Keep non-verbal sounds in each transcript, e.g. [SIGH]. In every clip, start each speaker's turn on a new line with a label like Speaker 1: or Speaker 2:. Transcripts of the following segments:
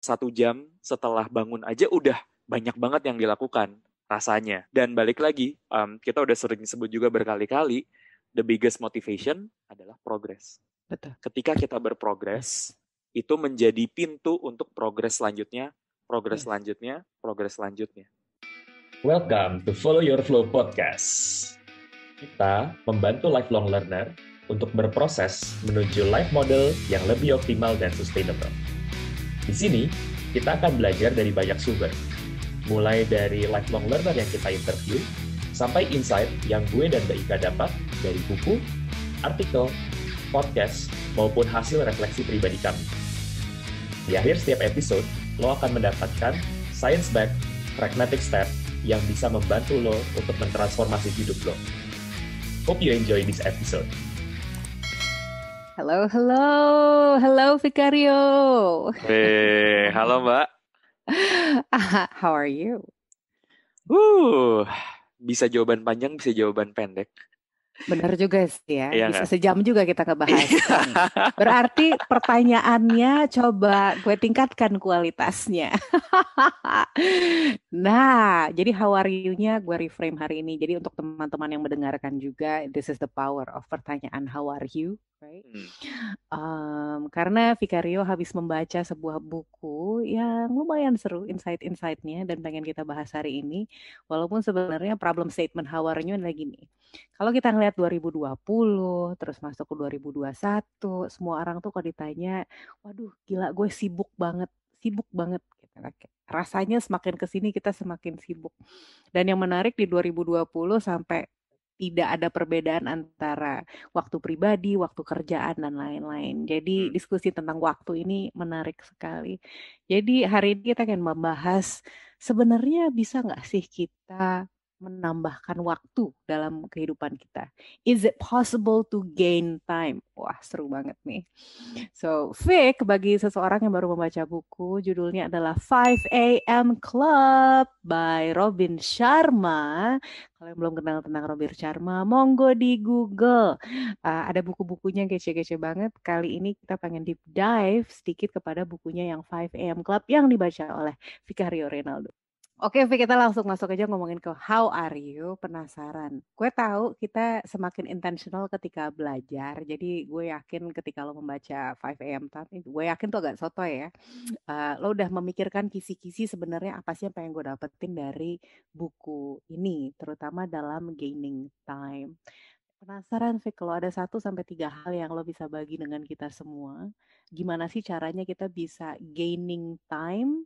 Speaker 1: satu jam setelah bangun aja udah banyak banget yang dilakukan rasanya. Dan balik lagi, um, kita udah sering sebut juga berkali-kali, the biggest motivation adalah progress. Betul. Ketika kita berprogres, itu menjadi pintu untuk progres selanjutnya, progres selanjutnya, progres selanjutnya. Welcome to Follow Your Flow Podcast. Kita membantu lifelong learner untuk berproses menuju life model yang lebih optimal dan sustainable. Di sini, kita akan belajar dari banyak sumber, mulai dari lifelong learner yang kita interview, sampai insight yang gue dan Mbak Ika dapat dari buku, artikel, podcast, maupun hasil refleksi pribadi kami. Di akhir setiap episode, lo akan mendapatkan science back, pragmatic step yang bisa membantu lo untuk mentransformasi hidup lo. Hope you enjoy this episode.
Speaker 2: Halo, halo, halo Vicario.
Speaker 1: Hey, halo Mbak.
Speaker 2: [LAUGHS] Ah, how are you?
Speaker 1: Uh, bisa jawaban panjang, bisa jawaban pendek.
Speaker 2: Benar juga sih ya. Iya Bisa gak? sejam juga kita ngebahas. Iya. Nah, berarti pertanyaannya coba gue tingkatkan kualitasnya. [LAUGHS] nah, jadi how are you-nya gue reframe hari ini. Jadi untuk teman-teman yang mendengarkan juga, this is the power of pertanyaan how are you. Right? Um, karena Vicario habis membaca sebuah buku yang lumayan seru insight-insightnya dan pengen kita bahas hari ini. Walaupun sebenarnya problem statement how are you adalah gini kalau kita ngelihat 2020, terus masuk ke 2021, semua orang tuh kalau ditanya, waduh gila gue sibuk banget, sibuk banget. Gitu kan. Rasanya semakin ke sini kita semakin sibuk. Dan yang menarik di 2020 sampai tidak ada perbedaan antara waktu pribadi, waktu kerjaan dan lain-lain. Jadi hmm. diskusi tentang waktu ini menarik sekali. Jadi hari ini kita akan membahas sebenarnya bisa nggak sih kita menambahkan waktu dalam kehidupan kita. Is it possible to gain time? Wah, seru banget nih. So, fake bagi seseorang yang baru membaca buku, judulnya adalah 5 AM Club by Robin Sharma. Kalau yang belum kenal tentang Robin Sharma, monggo di Google. Uh, ada buku-bukunya yang kece-kece banget. Kali ini kita pengen deep dive sedikit kepada bukunya yang 5 AM Club yang dibaca oleh Vicario Renaldo. Oke, Vi, kita langsung masuk aja ngomongin ke how are you penasaran. Gue tahu kita semakin intentional ketika belajar. Jadi gue yakin ketika lo membaca 5 AM tapi gue yakin tuh agak soto ya. Uh, lo udah memikirkan kisi-kisi sebenarnya apa sih yang pengen gue dapetin dari buku ini, terutama dalam gaining time. Penasaran V, kalau ada satu sampai tiga hal yang lo bisa bagi dengan kita semua, gimana sih caranya kita bisa gaining time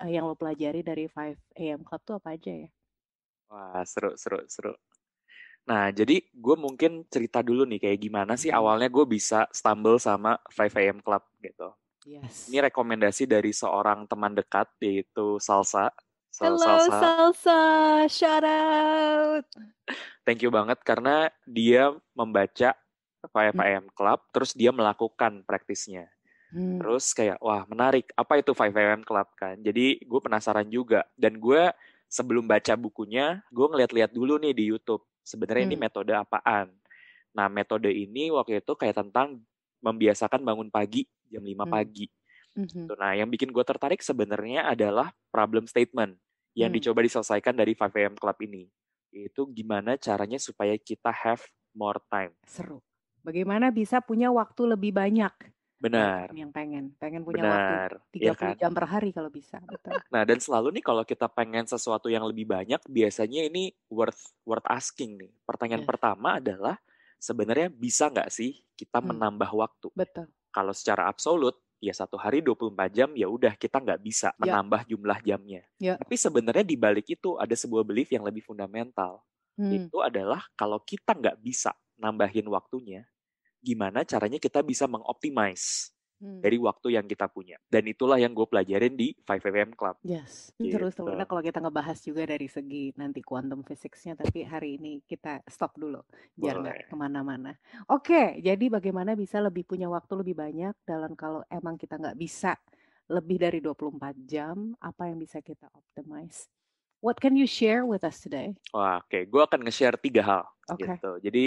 Speaker 2: uh, yang lo pelajari dari 5 AM Club tuh apa aja ya?
Speaker 1: Wah, seru, seru, seru. Nah, jadi gue mungkin cerita dulu nih kayak gimana sih awalnya gue bisa stumble sama 5 AM Club gitu. Yes. Ini rekomendasi dari seorang teman dekat yaitu Salsa. Sal Hello Salsa.
Speaker 2: Salsa, shout out.
Speaker 1: Thank you banget karena dia membaca 5 mm. AM Club, terus dia melakukan praktisnya. Hmm. Terus kayak wah menarik. Apa itu 5am Club kan? Jadi gue penasaran juga dan gue sebelum baca bukunya, gue ngeliat-liat dulu nih di YouTube. Sebenarnya hmm. ini metode apaan? Nah, metode ini waktu itu kayak tentang membiasakan bangun pagi jam 5 hmm. pagi. Hmm. Gitu. Nah, yang bikin gue tertarik sebenarnya adalah problem statement yang hmm. dicoba diselesaikan dari 5am Club ini. Itu gimana caranya supaya kita have more time. Seru.
Speaker 2: Bagaimana bisa punya waktu lebih banyak? Benar. Yang pengen, pengen
Speaker 1: punya Benar. waktu 30 ya kan? jam
Speaker 2: per hari kalau bisa. Betul.
Speaker 1: Nah, dan selalu nih kalau kita pengen sesuatu yang lebih banyak, biasanya ini worth worth asking nih. Pertanyaan ya. pertama adalah sebenarnya bisa nggak sih kita hmm. menambah waktu? Betul. Kalau secara absolut ya satu hari 24 jam ya udah kita nggak bisa ya. menambah jumlah jamnya. Ya. Tapi sebenarnya di balik itu ada sebuah belief yang lebih fundamental. Hmm. Itu adalah kalau kita nggak bisa nambahin waktunya, gimana caranya kita bisa mengoptimize hmm. dari waktu yang kita punya. Dan itulah yang gue pelajarin di 5FM Club. Yes, terus gitu. terus.
Speaker 2: kalau kita ngebahas juga dari segi nanti quantum physicsnya, tapi hari ini kita stop dulu, biar nggak kemana-mana. Oke, jadi bagaimana bisa lebih punya waktu lebih banyak dalam kalau emang kita nggak bisa lebih dari 24 jam, apa yang bisa kita optimize? What can you share with us today?
Speaker 1: Oke, okay. gue akan nge-share tiga hal. Okay. Gitu. Jadi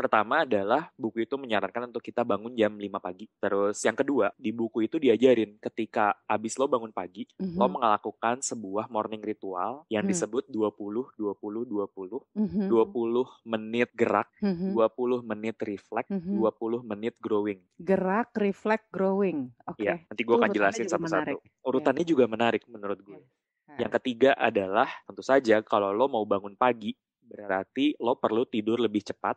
Speaker 1: Pertama adalah buku itu menyarankan untuk kita bangun jam 5 pagi. Terus yang kedua, di buku itu diajarin ketika abis lo bangun pagi, mm -hmm. lo melakukan sebuah morning ritual yang mm -hmm. disebut 20 20 20. Mm -hmm. 20 menit gerak, mm -hmm. 20 menit reflect, mm -hmm. 20 menit growing.
Speaker 2: Gerak, reflect, growing.
Speaker 1: Oke. Okay. Ya, nanti gue akan jelasin satu-satu. Iya. Urutannya yeah. juga menarik menurut gue. Yeah. Yang nah. ketiga adalah tentu saja kalau lo mau bangun pagi, berarti lo perlu tidur lebih cepat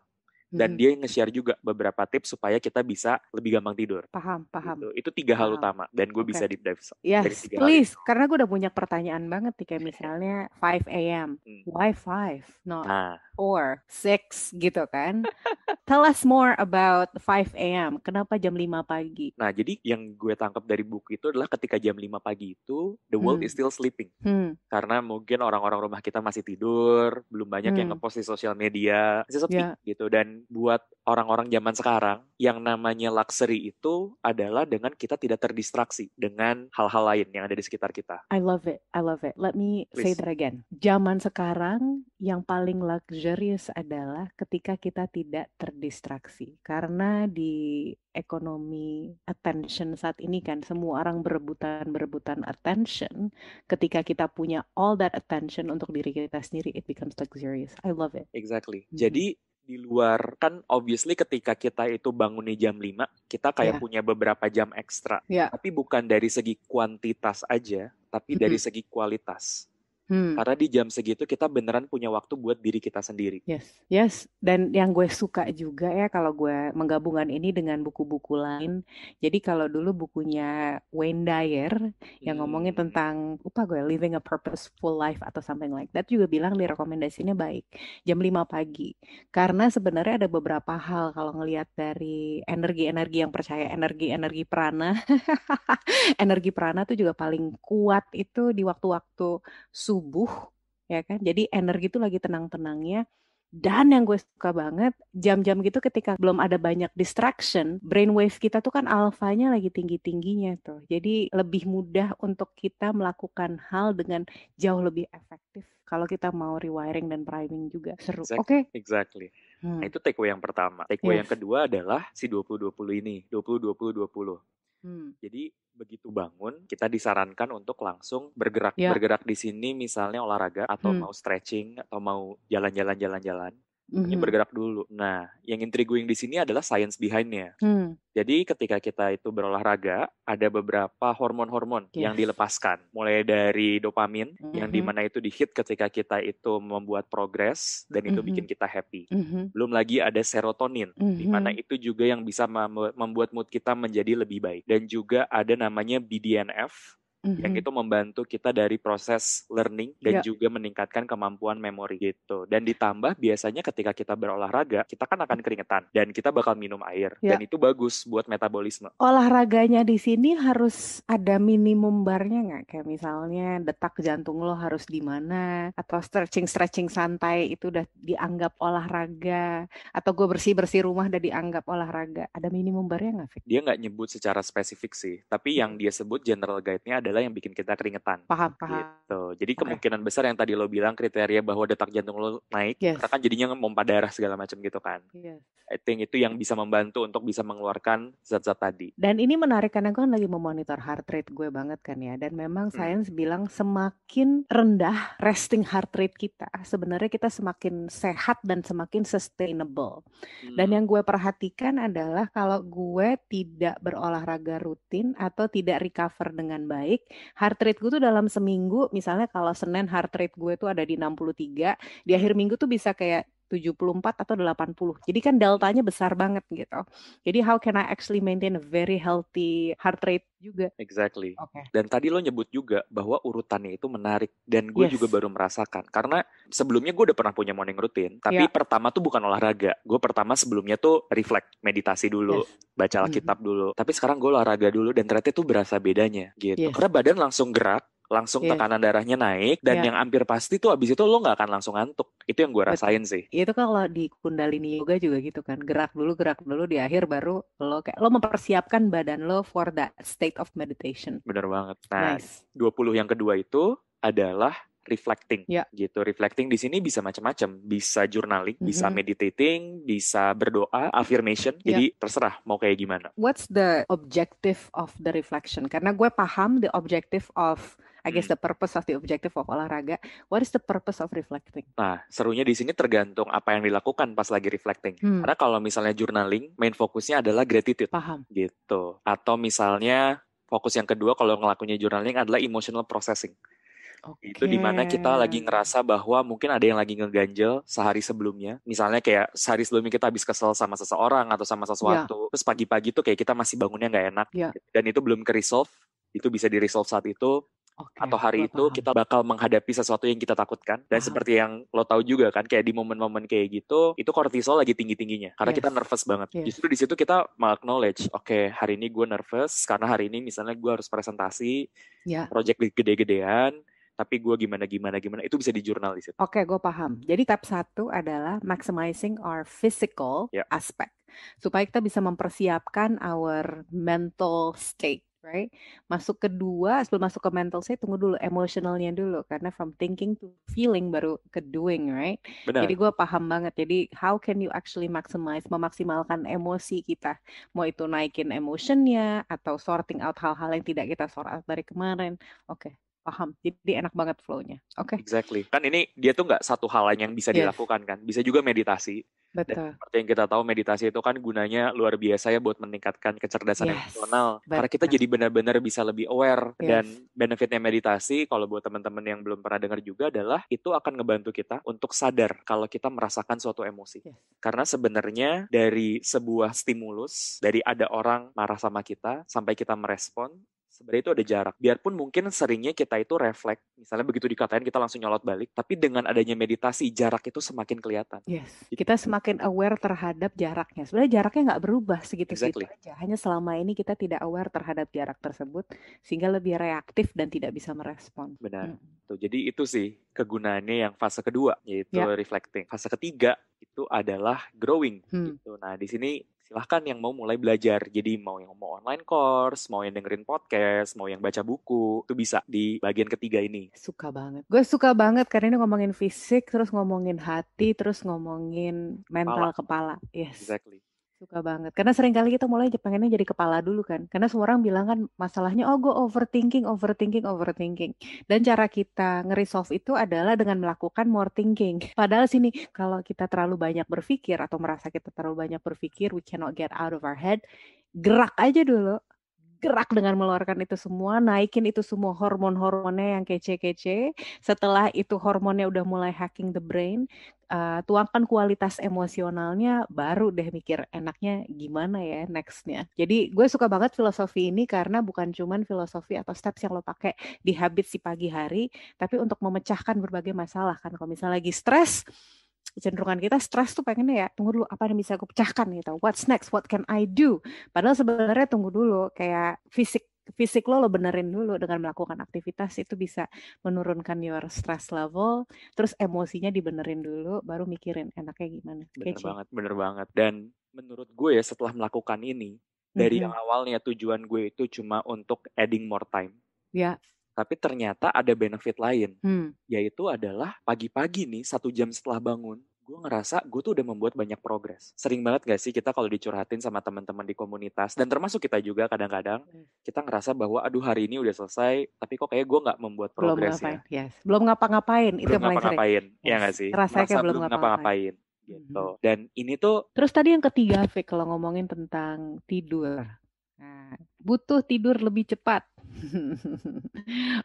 Speaker 1: dan hmm. dia nge-share juga beberapa tips supaya kita bisa lebih gampang tidur.
Speaker 2: Paham, paham.
Speaker 1: Gitu. Itu tiga hal utama dan gue okay. bisa deep dive yes, dari tiga please.
Speaker 2: Hal Karena gue udah punya pertanyaan banget nih kayak [LAUGHS] misalnya 5 a.m. Hmm. Why 5? Not nah. or 6 gitu kan. Tell us more about 5 a.m. Kenapa jam 5 pagi?
Speaker 1: Nah, jadi yang gue tangkap dari buku itu adalah ketika jam 5 pagi itu the world hmm. is still sleeping. Hmm. Karena mungkin orang-orang rumah kita masih tidur, belum banyak hmm. yang ngepost di sosial media, masih ya. sepi yeah. gitu dan buat orang-orang zaman sekarang yang namanya luxury itu adalah dengan kita tidak terdistraksi dengan hal-hal lain yang ada di sekitar kita.
Speaker 2: I love it. I love it. Let me Please. say that again. Zaman sekarang yang paling luxurious adalah ketika kita tidak terdistraksi. Karena di ekonomi attention saat ini kan semua orang berebutan-berebutan attention. Ketika kita punya all that attention untuk diri kita sendiri, it becomes luxurious.
Speaker 1: I love it. Exactly. Mm -hmm. Jadi di luar kan obviously ketika kita itu bangun di jam 5, kita kayak yeah. punya beberapa jam ekstra. Yeah. Tapi bukan dari segi kuantitas aja, tapi mm -hmm. dari segi kualitas. Hmm. Karena di jam segitu kita beneran punya waktu buat diri kita sendiri.
Speaker 2: Yes, yes. Dan yang gue suka juga ya kalau gue menggabungkan ini dengan buku-buku lain. Jadi kalau dulu bukunya Wayne Dyer yang hmm. ngomongin tentang apa gue living a purposeful life atau something like that juga bilang di rekomendasinya baik jam 5 pagi. Karena sebenarnya ada beberapa hal kalau ngelihat dari energi-energi yang percaya energi-energi prana. [LAUGHS] energi prana tuh juga paling kuat itu di waktu-waktu subuh subuh ya kan jadi energi itu lagi tenang-tenangnya dan yang gue suka banget jam-jam gitu ketika belum ada banyak distraction brainwave kita tuh kan alfanya lagi tinggi-tingginya tuh jadi lebih mudah untuk kita melakukan hal dengan jauh lebih efektif kalau kita mau rewiring dan priming
Speaker 1: juga seru oke okay. exactly nah, hmm. nah, itu takeaway yang pertama takeaway yes. yang kedua adalah si 2020 ini puluh dua 20 Hmm. Jadi begitu bangun kita disarankan untuk langsung bergerak yeah. bergerak di sini misalnya olahraga atau hmm. mau stretching atau mau jalan-jalan jalan-jalan Mm-hmm. Ini mhm. bergerak dulu. Nah, yang intriguing di sini adalah science behindnya. Mm. Jadi ketika kita itu berolahraga, ada beberapa hormon-hormon yes. Iya. yang dilepaskan, mulai dari dopamin mm-hmm. yang mhm. dimana itu dihit ketika kita itu membuat progres dan itu mm-hmm. bikin kita happy. Mm-hmm. Belum lagi ada serotonin, mm-hmm. dimana mhm. itu juga yang bisa membuat mood kita menjadi lebih baik. Dan juga ada namanya BDNF hmm yang mm-hmm. itu membantu kita dari proses learning dan yeah. juga meningkatkan kemampuan memori gitu. Dan ditambah biasanya ketika kita berolahraga, kita kan akan keringetan dan kita bakal minum air yeah. dan itu bagus buat metabolisme.
Speaker 2: Olahraganya di sini harus ada minimum barnya nggak? Kayak misalnya detak jantung lo harus di mana atau stretching stretching santai itu udah dianggap olahraga atau gue bersih bersih rumah udah dianggap olahraga. Ada minimum barnya nggak?
Speaker 1: Dia nggak nyebut secara spesifik sih, tapi yang hmm. dia sebut general guide-nya ada gejala yang bikin kita keringetan. Paham, paham. Gitu. Jadi kemungkinan okay. besar yang tadi lo bilang kriteria bahwa detak jantung lo naik, yes. karena kan jadinya memompa darah segala macam gitu kan. Yes. I think itu yang bisa membantu untuk bisa mengeluarkan zat-zat tadi. Dan
Speaker 2: ini menarik karena gue kan lagi memonitor heart rate gue banget kan ya. Dan memang hmm. sains bilang semakin rendah resting heart rate kita, sebenarnya kita semakin sehat dan semakin sustainable. Hmm. Dan yang gue perhatikan adalah kalau gue tidak berolahraga rutin atau tidak recover dengan baik, heart rate gue tuh dalam seminggu misalnya kalau Senin heart rate gue tuh ada di 63, di akhir minggu tuh bisa kayak 74 atau 80. Jadi kan deltanya besar banget gitu. Jadi how can I actually maintain a very healthy heart rate juga?
Speaker 1: Exactly. Okay. Dan tadi lo nyebut juga bahwa urutannya itu menarik dan gue yes. juga baru merasakan karena sebelumnya gue udah pernah punya morning routine, tapi yeah. pertama tuh bukan olahraga. Gue pertama sebelumnya tuh reflect, meditasi dulu, yes. alkitab mm -hmm. dulu. Tapi sekarang gue olahraga dulu dan ternyata tuh berasa bedanya gitu. Yes. Karena badan langsung gerak langsung yeah. tekanan darahnya naik dan yeah. yang hampir pasti tuh abis itu lo nggak akan langsung ngantuk itu yang gue rasain sih. sih
Speaker 2: iya, itu kan kalau di kundalini yoga juga gitu kan gerak dulu gerak dulu di akhir baru lo kayak lo mempersiapkan badan lo for that state of meditation
Speaker 1: bener banget nah nice. 20 yang kedua itu adalah reflecting yeah. gitu. Reflecting di sini bisa macam-macam, bisa journaling, mm-hmm. bisa meditating, bisa berdoa, affirmation. Yeah. Jadi terserah mau kayak gimana.
Speaker 2: What's the objective of the reflection? Karena gue paham the objective of I guess hmm. the purpose of the objective of olahraga. What is the purpose of reflecting?
Speaker 1: Nah, serunya di sini tergantung apa yang dilakukan pas lagi reflecting. Hmm. Karena kalau misalnya journaling, main fokusnya adalah gratitude. Paham. Gitu. Atau misalnya fokus yang kedua kalau ngelakunya journaling adalah emotional processing. Okay. Itu dimana kita lagi ngerasa bahwa mungkin ada yang lagi ngeganjel sehari sebelumnya. Misalnya kayak sehari sebelumnya kita habis kesel sama seseorang atau sama ya. sesuatu. Yeah. Terus pagi-pagi tuh kayak kita masih bangunnya nggak enak. Yeah. Dan itu belum ke resolve. Itu bisa di resolve saat itu. Okay, atau hari itu paham. kita bakal menghadapi sesuatu yang kita takutkan dan ah. seperti yang lo tahu juga kan kayak di momen-momen kayak gitu itu kortisol lagi tinggi-tingginya karena yes. kita nervous banget yes. justru di situ kita acknowledge oke okay, hari ini gue nervous karena hari ini misalnya gue harus presentasi yeah. project gede-gedean tapi gue gimana gimana gimana itu bisa di jurnal di situ.
Speaker 2: Oke, okay, gue paham. Jadi tab satu adalah maximizing our physical yeah. aspect supaya kita bisa mempersiapkan our mental state right? Masuk kedua, sebelum masuk ke mental saya tunggu dulu emosionalnya dulu karena from thinking to feeling baru ke doing, right? Benar. Jadi gue paham banget. Jadi how can you actually maximize memaksimalkan emosi kita? Mau itu naikin emotionnya atau sorting out hal-hal yang tidak kita sort out dari kemarin. Oke, okay, paham. Jadi enak banget flow-nya.
Speaker 1: Oke. Okay. Exactly. Kan ini dia tuh nggak satu hal yang bisa yes. dilakukan kan. Bisa juga meditasi. Betul. Dan seperti yang kita tahu meditasi itu kan gunanya luar biasa ya buat meningkatkan kecerdasan yes. emosional. Betul. Karena kita jadi benar-benar bisa lebih aware yes. dan benefitnya meditasi kalau buat teman-teman yang belum pernah dengar juga adalah itu akan ngebantu kita untuk sadar kalau kita merasakan suatu emosi. Yes. Karena sebenarnya dari sebuah stimulus, dari ada orang marah sama kita sampai kita merespon, sebenarnya itu ada jarak. Biarpun mungkin seringnya kita itu refleks, misalnya begitu dikatain kita langsung nyolot balik, tapi dengan adanya meditasi jarak itu semakin kelihatan. Yes,
Speaker 2: gitu. kita semakin aware terhadap jaraknya. Sebenarnya jaraknya nggak berubah segitu-segitu exactly. aja. Hanya selama ini kita tidak aware terhadap jarak tersebut, sehingga lebih reaktif dan tidak bisa merespon. Benar.
Speaker 1: Hmm. Tuh, jadi itu sih kegunaannya yang fase kedua, yaitu yeah. reflecting. Fase ketiga itu adalah growing. Hmm. Gitu. Nah, di sini silahkan yang mau mulai belajar. Jadi mau yang mau online course, mau yang dengerin podcast, mau yang baca buku, itu bisa di bagian ketiga ini. Suka banget.
Speaker 2: Gue suka banget karena ini ngomongin fisik, terus ngomongin hati, terus ngomongin mental kepala. kepala. Yes. Exactly. Suka banget. Karena sering kali kita mulai pengennya jadi kepala dulu kan. Karena semua orang bilang kan masalahnya, oh gue overthinking, overthinking, overthinking. Dan cara kita ngeresolve itu adalah dengan melakukan more thinking. Padahal sini, kalau kita terlalu banyak berpikir atau merasa kita terlalu banyak berpikir, we cannot get out of our head, gerak aja dulu gerak dengan mengeluarkan itu semua, naikin itu semua hormon-hormonnya yang kece-kece. Setelah itu hormonnya udah mulai hacking the brain, uh, tuangkan kualitas emosionalnya baru deh mikir enaknya gimana ya nextnya jadi gue suka banget filosofi ini karena bukan cuman filosofi atau steps yang lo pakai di habit si pagi hari tapi untuk memecahkan berbagai masalah kan kalau misalnya lagi stres kecenderungan kita stres tuh pengennya ya tunggu dulu apa yang bisa gue pecahkan gitu what's next what can I do padahal sebenarnya tunggu dulu kayak fisik fisik lo lo benerin dulu dengan melakukan aktivitas itu bisa menurunkan your stress level terus emosinya dibenerin dulu baru mikirin enaknya gimana bener Kece. Gitu. banget
Speaker 1: bener banget dan menurut gue ya setelah melakukan ini mm-hmm. dari yang awalnya tujuan gue itu cuma untuk adding more time ya yeah. tapi ternyata ada benefit lain hmm. yaitu adalah pagi-pagi nih satu jam setelah bangun gue ngerasa gue tuh udah membuat banyak progres. Sering banget gak sih kita kalau dicurhatin sama teman-teman di komunitas dan termasuk kita juga kadang-kadang hmm. kita ngerasa bahwa aduh hari ini udah selesai tapi kok kayak gue nggak membuat progres belum ya.
Speaker 2: Yes. Belum ngapa-ngapain itu belum ngapa-ngapain, iya yes. ya gak sih? Rasanya kayak belum
Speaker 1: ngapa-ngapain. gitu. Mm-hmm. Dan ini tuh
Speaker 2: Terus tadi yang ketiga Fik kalau ngomongin tentang tidur. Nah, butuh tidur lebih cepat.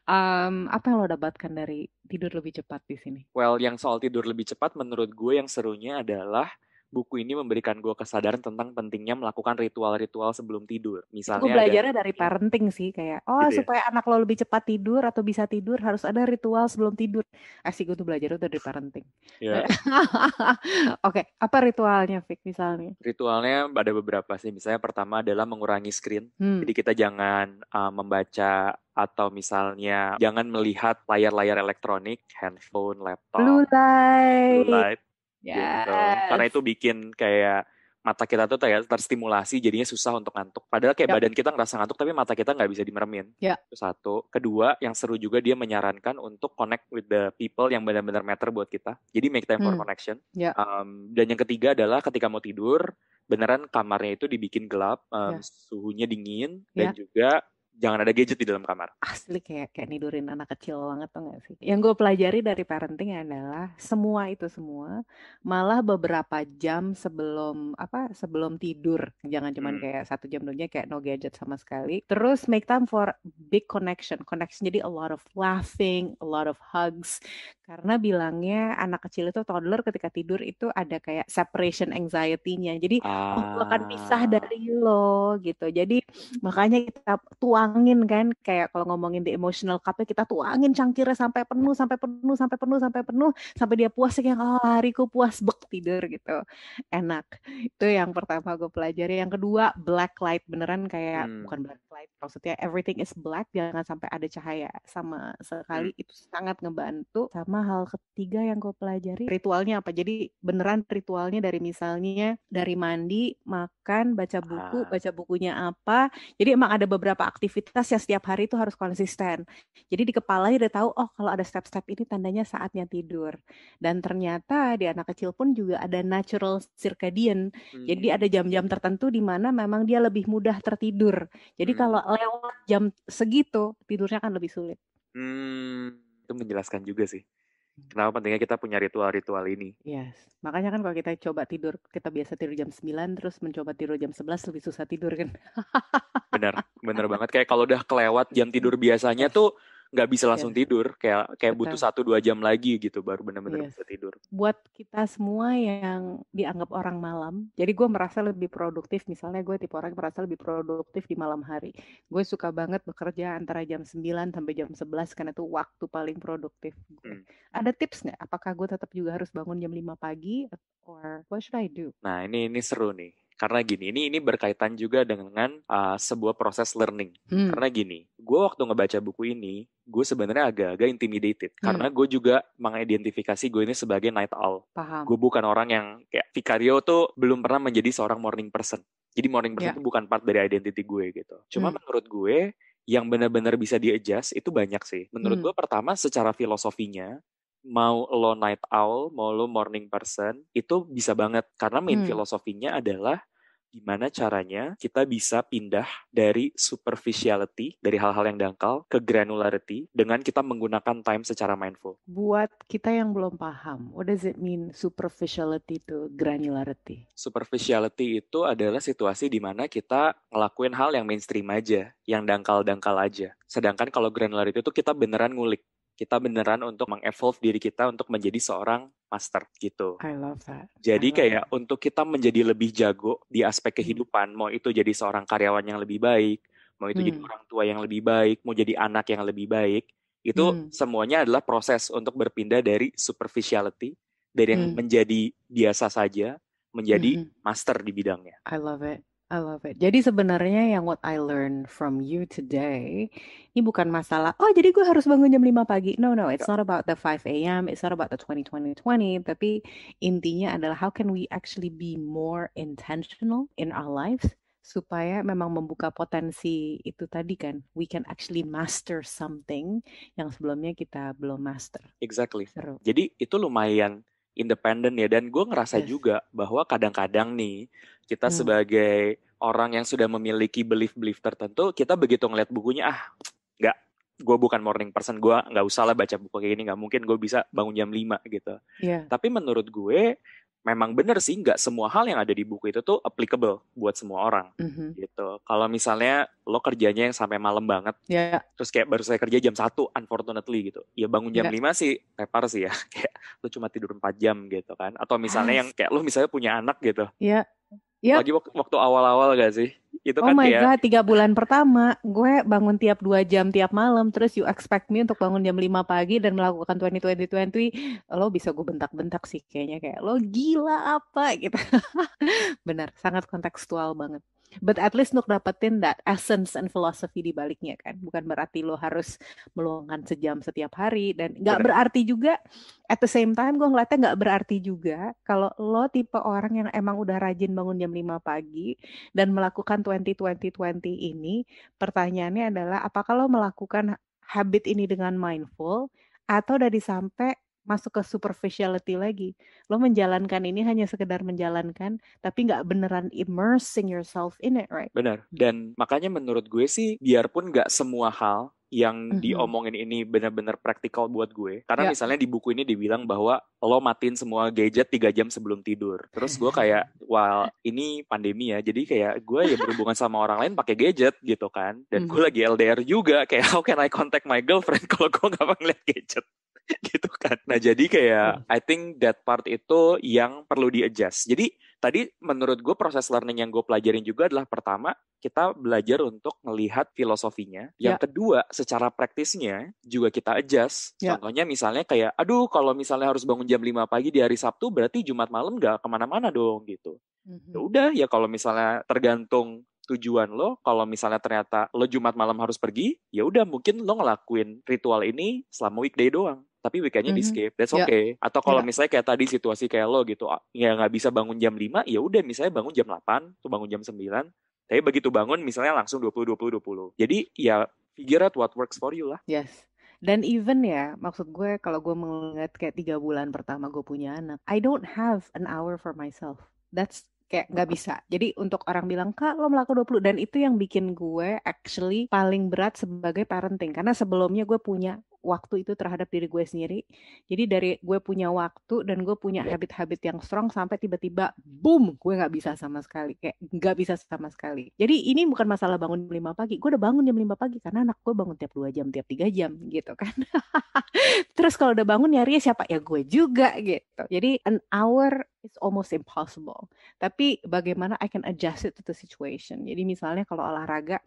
Speaker 2: um, [LAUGHS] apa yang lo dapatkan dari tidur lebih cepat di sini?
Speaker 1: Well, yang soal tidur lebih cepat, menurut gue yang serunya adalah buku ini memberikan gue kesadaran tentang pentingnya melakukan ritual-ritual sebelum tidur. Misalnya gue belajarnya
Speaker 2: dari, dari hmm. parenting sih kayak oh gitu ya? supaya ya? anak lo lebih cepat tidur atau bisa tidur harus ada ritual sebelum tidur. Asik eh, gue tuh belajar itu dari parenting. Yeah. [LAUGHS] Oke, okay. apa ritualnya Fik misalnya?
Speaker 1: Ritualnya ada beberapa sih. Misalnya pertama adalah mengurangi screen. Hmm. Jadi kita jangan uh, membaca atau misalnya jangan melihat layar-layar elektronik, handphone, laptop, blue
Speaker 2: light, blue light Yes. Gitu. Karena itu
Speaker 1: bikin kayak mata kita tuh kayak terstimulasi jadinya susah untuk ngantuk. Padahal kayak yep. badan kita ngerasa ngantuk tapi mata kita nggak bisa dimeremin. Yep. Ya. Itu satu. Kedua, yang seru juga dia menyarankan untuk connect with the people yang benar-benar matter buat kita. Jadi make time for hmm. connection. Yep. Ya. Um, dan yang ketiga adalah ketika mau tidur, beneran kamarnya itu dibikin gelap, um, yeah. suhunya dingin yeah. dan ya. juga jangan ada gadget di dalam kamar.
Speaker 2: Asli kayak kayak nidurin anak kecil banget tuh gak sih? Yang gue pelajari dari parenting adalah semua itu semua malah beberapa jam sebelum apa sebelum tidur jangan cuman hmm. kayak satu jam dulunya kayak no gadget sama sekali. Terus make time for big connection, connection jadi a lot of laughing, a lot of hugs. Karena bilangnya anak kecil itu toddler ketika tidur itu ada kayak separation anxiety-nya. Jadi ah. Oh, aku akan pisah ah. dari lo gitu. Jadi makanya kita tua tuangin kan kayak kalau ngomongin di emotional cup kita tuangin cangkirnya sampai penuh sampai penuh sampai penuh sampai penuh sampai dia puas kayak oh hariku puas bek tidur gitu enak itu yang pertama gue pelajari yang kedua black light beneran kayak hmm. bukan black light maksudnya everything is black jangan sampai ada cahaya sama sekali hmm. itu sangat ngebantu sama hal ketiga yang gue pelajari ritualnya apa jadi beneran ritualnya dari misalnya dari mandi makan baca buku ah. baca bukunya apa jadi emang ada beberapa aktivitas aktivitas yang setiap hari itu harus konsisten. Jadi di kepala udah tahu, oh kalau ada step-step ini tandanya saatnya tidur. Dan ternyata di anak kecil pun juga ada natural circadian. Hmm. Jadi ada jam-jam tertentu di mana memang dia lebih mudah tertidur. Jadi hmm. kalau lewat jam segitu tidurnya akan lebih sulit.
Speaker 1: Hmm, itu menjelaskan juga sih. Kenapa pentingnya kita punya ritual-ritual ini? Yes.
Speaker 2: Makanya kan kalau kita coba tidur, kita biasa tidur jam 9 terus mencoba tidur jam 11 lebih susah tidur kan.
Speaker 1: benar benar [LAUGHS] banget kayak kalau udah kelewat jam tidur iya. biasanya tuh nggak bisa iya. langsung yeah. tidur kayak kayak Betul. butuh satu dua jam lagi gitu baru benar-benar yes. Iya. bisa tidur
Speaker 2: buat kita semua yang dianggap orang malam jadi gue merasa lebih produktif misalnya gue tipe orang yang merasa lebih produktif di malam hari gue suka banget bekerja antara jam 9 sampai jam 11 karena itu waktu paling produktif hmm. ada tips nggak apakah gue tetap juga harus bangun jam 5 pagi or what should I do
Speaker 1: nah ini ini seru nih karena gini, ini ini berkaitan juga dengan uh, sebuah proses learning. Hmm. Karena gini, gue waktu ngebaca buku ini, gue sebenarnya agak-agak intimidated hmm. karena gue juga mengidentifikasi gue ini sebagai night owl. Gue bukan orang yang kayak Vicario tuh belum pernah menjadi seorang morning person. Jadi morning person yeah. bukan part dari identity gue gitu. Cuma hmm. menurut gue yang benar-benar bisa di-adjust itu banyak sih. Menurut hmm. gue pertama secara filosofinya mau lo night owl, mau lo morning person, itu bisa banget karena main hmm. filosofinya adalah gimana caranya kita bisa pindah dari superficiality, dari hal-hal yang dangkal, ke granularity dengan kita menggunakan time secara mindful.
Speaker 2: Buat kita yang belum paham, what does it mean superficiality to granularity?
Speaker 1: Superficiality itu adalah situasi di mana kita ngelakuin hal yang mainstream aja, yang dangkal-dangkal aja. Sedangkan kalau granularity itu kita beneran ngulik kita beneran untuk mengevolve diri kita untuk menjadi seorang master gitu. I love that. Jadi love kayak that. untuk kita menjadi lebih jago di aspek hmm. kehidupan, mau itu jadi seorang karyawan yang lebih baik, mau itu hmm. jadi orang tua yang lebih baik, mau jadi anak yang lebih baik, itu hmm. semuanya adalah proses untuk berpindah dari superficiality dari yang hmm. menjadi biasa saja menjadi hmm. master di bidangnya.
Speaker 2: I love it. I love it. Jadi sebenarnya yang what I learn from you today, ini bukan masalah, oh jadi gue harus bangun jam 5 pagi. No, no, it's not about the 5 a.m., it's not about the 2020 20 tapi intinya adalah how can we actually be more intentional in our lives supaya memang membuka potensi itu tadi kan, we can actually master something yang sebelumnya kita belum master.
Speaker 1: Exactly. Seru. Jadi itu lumayan independen ya, dan gue ngerasa yes. juga bahwa kadang-kadang nih, kita hmm. sebagai orang yang sudah memiliki belief-belief tertentu, kita begitu ngeliat bukunya, ah nggak, gue bukan morning person, gue nggak usah lah baca buku kayak gini, nggak mungkin gue bisa bangun jam 5 gitu. Yeah. Tapi menurut gue, memang benar sih nggak semua hal yang ada di buku itu tuh applicable buat semua orang mm-hmm. gitu. Kalau misalnya lo kerjanya yang sampai malam banget, yeah. terus kayak baru saya kerja jam satu, unfortunately gitu, ya bangun jam yeah. 5 sih repar sih ya, [LAUGHS] kayak lo cuma tidur 4 jam gitu kan. Atau misalnya ah. yang kayak lo misalnya punya anak gitu,
Speaker 2: yeah. Yep. Lagi
Speaker 1: waktu awal-awal gak sih? Itu oh kan my kayak... god,
Speaker 2: tiga bulan pertama gue bangun tiap dua jam tiap malam, terus you expect me untuk bangun jam 5 pagi dan melakukan 2020 twenty lo bisa gue bentak-bentak sih kayaknya kayak lo gila apa [LAUGHS] gitu. Benar, sangat kontekstual banget but at least untuk dapetin that essence and philosophy di baliknya kan bukan berarti lo harus meluangkan sejam setiap hari dan nggak berarti juga at the same time gue ngeliatnya nggak berarti juga kalau lo tipe orang yang emang udah rajin bangun jam 5 pagi dan melakukan 20-20-20 ini pertanyaannya adalah apakah lo melakukan habit ini dengan mindful atau dari sampai masuk ke superficiality lagi. Lo menjalankan ini hanya sekedar menjalankan, tapi nggak beneran immersing yourself in it, right?
Speaker 1: Bener. Hmm. Dan makanya menurut gue sih, biarpun nggak semua hal yang mm-hmm. diomongin ini benar-benar praktikal buat gue. Karena yeah. misalnya di buku ini dibilang bahwa lo matiin semua gadget tiga jam sebelum tidur. Terus gue kayak, [LAUGHS] wah ini pandemi ya, jadi kayak gue ya berhubungan sama orang lain pakai gadget gitu kan. Dan mm-hmm. gue lagi LDR juga, kayak [LAUGHS] how can I contact my girlfriend [LAUGHS] kalau gue nggak lihat gadget. [LAUGHS] gitu kan. Nah, jadi kayak hmm. I think that part itu yang perlu di-adjust. Jadi tadi menurut gue proses learning yang gue pelajarin juga adalah pertama kita belajar untuk melihat filosofinya. Yang yeah. kedua, secara praktisnya juga kita adjust. Yeah. Contohnya misalnya kayak, aduh kalau misalnya harus bangun jam 5 pagi di hari Sabtu, berarti Jumat malam gak kemana-mana dong gitu. Mm -hmm. udah ya kalau misalnya tergantung tujuan lo kalau misalnya ternyata lo Jumat malam harus pergi ya udah mungkin lo ngelakuin ritual ini selama weekday doang tapi weekendnya mm -hmm. di mhm. skip that's ya. okay atau kalau yeah. misalnya kayak tadi situasi kayak lo gitu ya nggak bisa bangun jam 5 ya udah misalnya bangun jam 8 tuh bangun jam 9 tapi begitu bangun misalnya langsung 20 20 20 jadi ya figure out what works for you lah
Speaker 2: yes dan even ya, maksud gue kalau gue mengingat kayak tiga bulan pertama gue punya anak, I don't have an hour for myself. That's kayak nggak bisa. Jadi untuk orang bilang kak lo melakukan 20 dan itu yang bikin gue actually paling berat sebagai parenting karena sebelumnya gue punya waktu itu terhadap diri gue sendiri. Jadi dari gue punya waktu dan gue punya habit-habit yang strong sampai tiba-tiba boom gue nggak bisa sama sekali kayak nggak bisa sama sekali. Jadi ini bukan masalah bangun jam 5 pagi. Gue udah bangun jam 5 pagi karena anak gue bangun tiap 2 jam, tiap 3 jam gitu kan. [LAUGHS] Terus kalau udah bangun nyari siapa? Ya gue juga gitu. Jadi an hour it's almost impossible. Tapi bagaimana I can adjust it to the situation. Jadi misalnya kalau olahraga,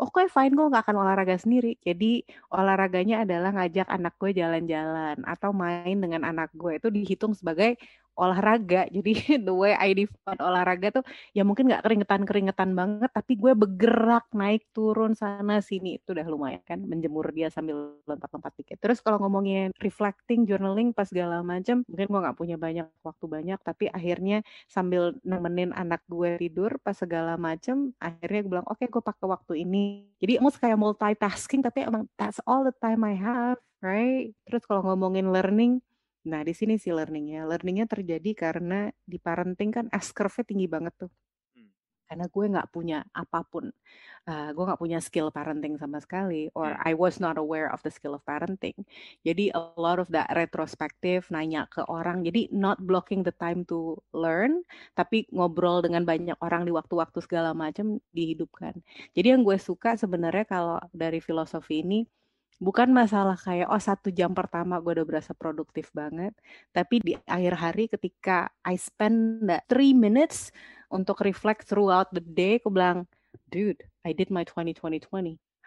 Speaker 2: oh oke okay, fine gue gak akan olahraga sendiri. Jadi olahraganya adalah ngajak anak gue jalan-jalan atau main dengan anak gue itu dihitung sebagai olahraga [LAUGHS] jadi the way I define olahraga tuh ya mungkin nggak keringetan keringetan banget tapi gue bergerak naik turun sana sini itu udah lumayan kan menjemur dia sambil lompat-lompat dikit terus kalau ngomongin reflecting journaling pas segala macam mungkin gue nggak punya banyak waktu banyak tapi akhirnya sambil nemenin anak gue tidur pas segala macam akhirnya gue bilang oke okay, gue pakai waktu ini jadi emang kayak multitasking tapi emang that's all the time I have right terus kalau ngomongin learning Nah, di sini sih learningnya. Learningnya terjadi karena di parenting kan S-curve-nya tinggi banget tuh. Hmm. Karena gue nggak punya apapun, uh, gue nggak punya skill parenting sama sekali, or hmm. I was not aware of the skill of parenting. Jadi a lot of that retrospective, nanya ke orang, jadi not blocking the time to learn, tapi ngobrol dengan banyak orang di waktu-waktu segala macam dihidupkan. Jadi yang gue suka sebenarnya kalau dari filosofi ini, bukan masalah kayak oh satu jam pertama gue udah berasa produktif banget tapi di akhir hari ketika I spend that three minutes untuk reflect throughout the day gue bilang dude I did my 2020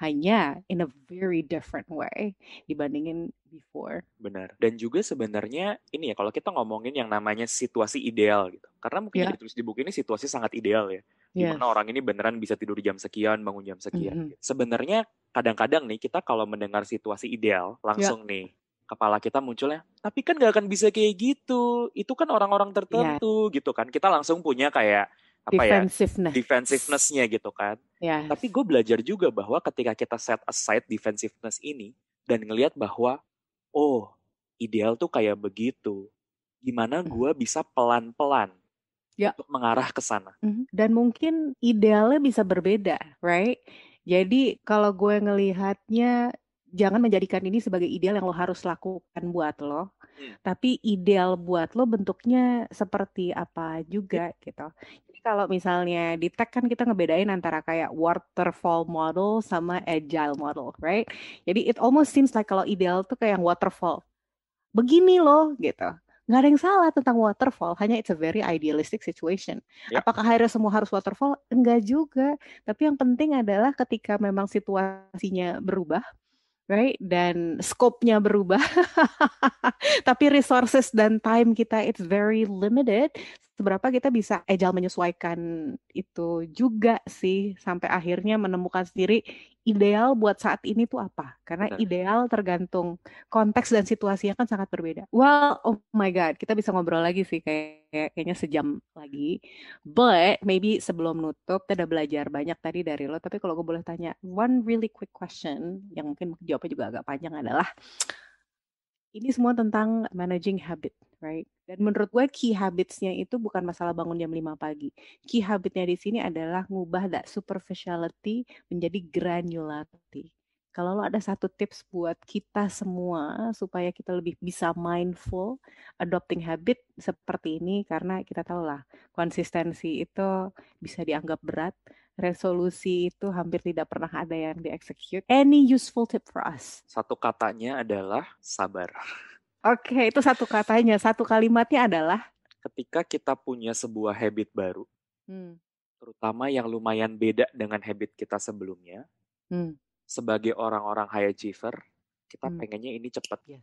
Speaker 2: hanya in a very different way dibandingin
Speaker 1: before. Benar. Dan juga sebenarnya ini ya kalau kita ngomongin yang namanya situasi ideal gitu. Karena mungkin yeah. ditulis di buku ini situasi sangat ideal ya yes. dimana orang ini beneran bisa tidur jam sekian bangun jam sekian mm -hmm. sebenarnya kadang-kadang nih kita kalau mendengar situasi ideal langsung yeah. nih kepala kita munculnya tapi kan gak akan bisa kayak gitu itu kan orang-orang tertentu yeah. gitu kan kita langsung punya kayak apa ya, defensiveness. ya defensivenessnya gitu kan yes. tapi gue belajar juga bahwa ketika kita set aside defensiveness ini dan ngelihat bahwa oh ideal tuh kayak begitu gimana mm. gue bisa pelan-pelan ya. untuk mengarah ke sana.
Speaker 2: Mhm. Dan mungkin idealnya bisa berbeda, right? Jadi kalau gue ngelihatnya jangan menjadikan ini sebagai ideal yang lo harus lakukan buat lo, hmm. tapi ideal buat lo bentuknya seperti apa juga iya. gitu. Jadi kalau misalnya di tech kan kita ngebedain antara kayak waterfall model sama agile model, right? Jadi it almost seems like kalau ideal tuh kayak waterfall. Begini loh gitu nggak ada yang salah tentang waterfall, hanya it's a very idealistic situation. Apakah akhirnya semua harus waterfall? Enggak juga. Tapi yang penting adalah ketika memang situasinya berubah, right? Dan scope-nya berubah. [LAUGHS] Tapi resources dan time kita it's very limited seberapa kita bisa agile menyesuaikan itu juga sih sampai akhirnya menemukan sendiri ideal buat saat ini tuh apa? Karena Betul. ideal tergantung konteks dan situasinya kan sangat berbeda. Well, oh my god, kita bisa ngobrol lagi sih kayak kayaknya sejam lagi. But maybe sebelum nutup kita udah belajar banyak tadi dari lo, tapi kalau gue boleh tanya one really quick question yang mungkin jawabnya juga agak panjang adalah ini semua tentang managing habit right? Dan menurut gue key habitsnya itu bukan masalah bangun jam 5 pagi. Key habitnya di sini adalah ngubah that superficiality menjadi granularity. Kalau lo ada satu tips buat kita semua supaya kita lebih bisa mindful adopting habit seperti ini karena kita tahu lah konsistensi itu bisa dianggap berat, resolusi itu hampir tidak pernah ada yang dieksekusi. Any useful tip for us?
Speaker 1: Satu katanya adalah sabar. [LAUGHS]
Speaker 2: Oke, itu satu katanya, satu kalimatnya adalah
Speaker 1: ketika kita punya sebuah habit baru, hmm. terutama yang lumayan beda dengan habit kita sebelumnya, hmm. sebagai orang-orang high achiever, kita hmm. pengennya ini cepat. ya.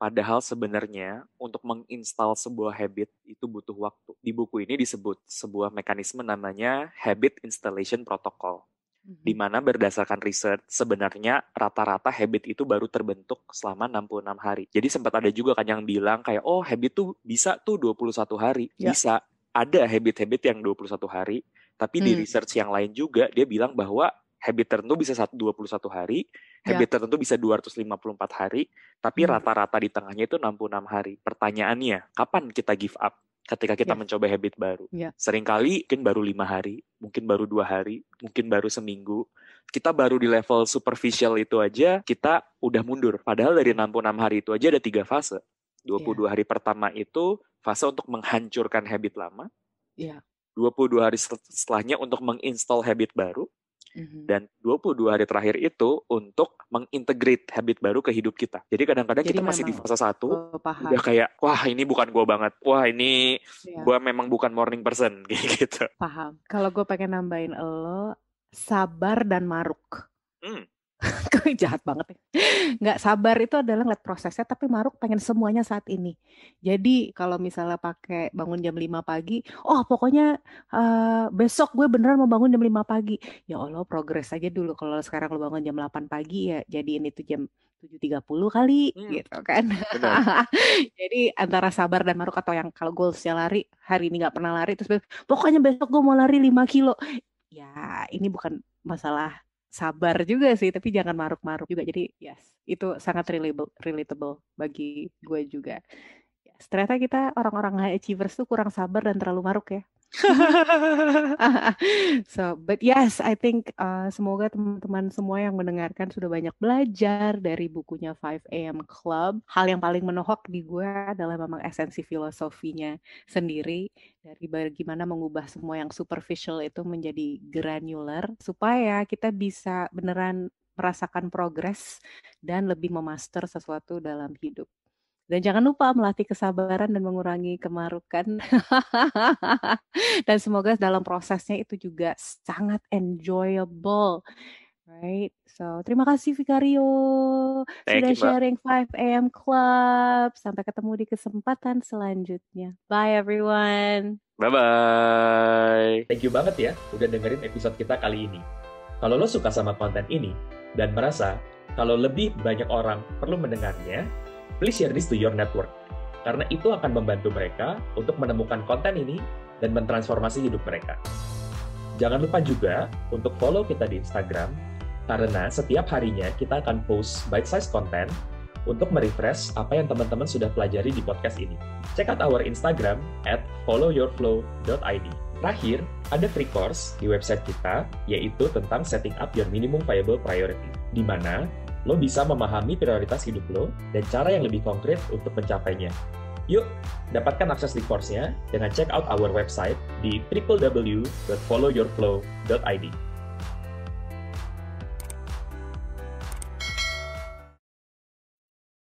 Speaker 1: Padahal sebenarnya untuk menginstal sebuah habit itu butuh waktu. Di buku ini disebut sebuah mekanisme namanya habit installation protocol di mm-hmm. mana berdasarkan riset sebenarnya rata-rata habit itu baru terbentuk selama 66 hari. Jadi sempat ada juga kan yang bilang kayak oh habit tuh bisa tuh 21 hari. Ya. Bisa. Ada habit-habit yang 21 hari, tapi hmm. di research yang lain juga dia bilang bahwa habit tertentu bisa 21 hari, ya. habit ya. tertentu bisa 254 hari, tapi hmm. rata-rata hmm. di tengahnya itu 66 hari. Pertanyaannya, kapan kita give up? ketika kita yeah. mencoba habit baru. Yeah. Seringkali mungkin baru lima hari, mungkin baru dua hari, mungkin baru seminggu. Kita baru di level superficial itu aja, kita udah mundur. Padahal dari 66 hari itu aja ada tiga fase. 22 yeah. Iya. hari pertama itu fase untuk menghancurkan habit lama. Yeah. 22 hari setelahnya untuk menginstall habit baru. Mhm. Dan dua Dan 22 hari terakhir itu untuk mengintegrate habit baru ke hidup kita. Jadi kadang-kadang kita masih di fase satu, oh, paham. udah kayak wah ini bukan gue banget, wah ini ya. gue memang bukan morning person [LAUGHS] gitu. Paham.
Speaker 2: Kalau gue pengen nambahin lo, sabar dan maruk. Hmm. [LAUGHS] jahat banget ya. Nggak sabar itu adalah ngeliat prosesnya, tapi Maruk pengen semuanya saat ini. Jadi kalau misalnya pakai bangun jam 5 pagi, oh pokoknya uh, besok gue beneran mau bangun jam 5 pagi. Ya Allah progres aja dulu. Kalau sekarang lo bangun jam 8 pagi ya jadi ini tuh jam 7.30 kali hmm. gitu kan. [LAUGHS] Jadi antara sabar dan maruk atau yang kalau goalsnya lari, hari ini nggak pernah lari, terus pokoknya besok gue mau lari 5 kilo. Ya ini bukan masalah sabar juga sih, tapi jangan maruk-maruk juga. Jadi yes, itu sangat relatable, relatable bagi gue juga. Yes, ternyata kita orang-orang high achievers tuh kurang sabar dan terlalu maruk ya so, but yes, I think uh, semoga teman-teman semua yang mendengarkan sudah banyak belajar dari bukunya 5 AM Club. Hal yang paling menohok di gue adalah memang esensi filosofinya sendiri dari bagaimana mengubah semua yang superficial itu menjadi granular supaya kita bisa beneran merasakan progres dan lebih memaster sesuatu dalam hidup. Dan jangan lupa melatih kesabaran dan mengurangi kemarukan. [LAUGHS] dan semoga dalam prosesnya itu juga sangat enjoyable. Right. So, terima kasih Vicario Thank sudah you, sharing 5 AM Club. Sampai ketemu di kesempatan selanjutnya. Bye everyone.
Speaker 1: Bye bye. Thank you banget ya udah dengerin episode kita kali ini. Kalau lo suka sama konten ini dan merasa kalau lebih banyak orang perlu mendengarnya, please share this to your network. Karena itu akan membantu mereka untuk menemukan konten ini dan mentransformasi hidup mereka. Jangan lupa juga untuk follow kita di Instagram, karena setiap harinya kita akan post bite size content untuk merefresh apa yang teman-teman sudah pelajari di podcast ini. Check out our Instagram at followyourflow.id. Terakhir, ada free course di website kita, yaitu tentang setting up your minimum viable priority, di mana lo bisa memahami prioritas hidup lo dan cara yang lebih konkret untuk mencapainya. Yuk, dapatkan akses di course-nya dengan check out our website di www.followyourflow.id.